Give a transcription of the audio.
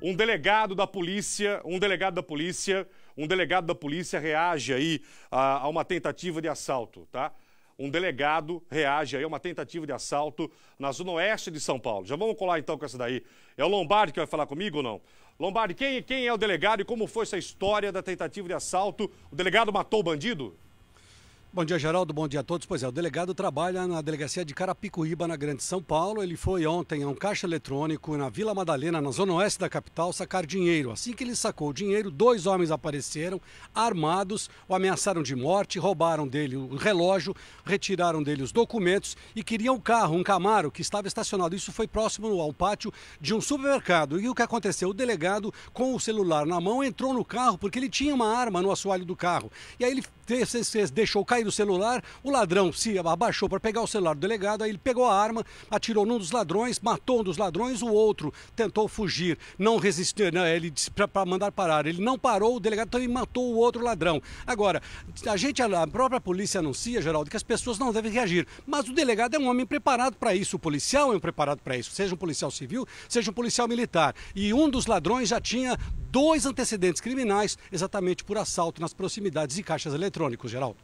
Um delegado da polícia, um delegado da polícia, um delegado da polícia reage aí a, ah, a uma tentativa de assalto, tá? um delegado reage aí a uma tentativa de assalto na zona oeste de São Paulo. Já vamos colar então com essa daí. É o Lombardi que vai falar comigo ou não? Lombardi, quem, quem é o delegado e como foi essa história da tentativa de assalto? O delegado matou o bandido? Bom dia, Geraldo. Bom dia a todos. Pois é, o delegado trabalha na delegacia de Carapicuíba, na Grande São Paulo. Ele foi ontem a um caixa eletrônico na Vila Madalena, na zona oeste da capital, sacar dinheiro. Assim que ele sacou o dinheiro, dois homens apareceram, armados, o ameaçaram de morte, roubaram dele o relógio, retiraram dele os documentos e queriam o carro, um Camaro, que estava estacionado. Isso foi próximo ao pátio de um supermercado. E o que aconteceu? O delegado, com o celular na mão, entrou no carro porque ele tinha uma arma no assoalho do carro. E aí ele deixou cair do celular, o ladrão se abaixou para pegar o celular do delegado, aí ele pegou a arma, atirou num dos ladrões, matou um dos ladrões, o outro tentou fugir, não resistiu, não, né? ele disse para mandar parar, ele não parou, o delegado também matou o outro ladrão. Agora, a gente, a própria polícia anuncia, Geraldo, que as pessoas não devem reagir, mas o delegado é um homem preparado para isso, o policial é um preparado para isso, seja um policial civil, seja um policial militar. E um dos ladrões já tinha dois antecedentes criminais, exatamente por assalto nas proximidades de caixas eletrônicos, Geraldo.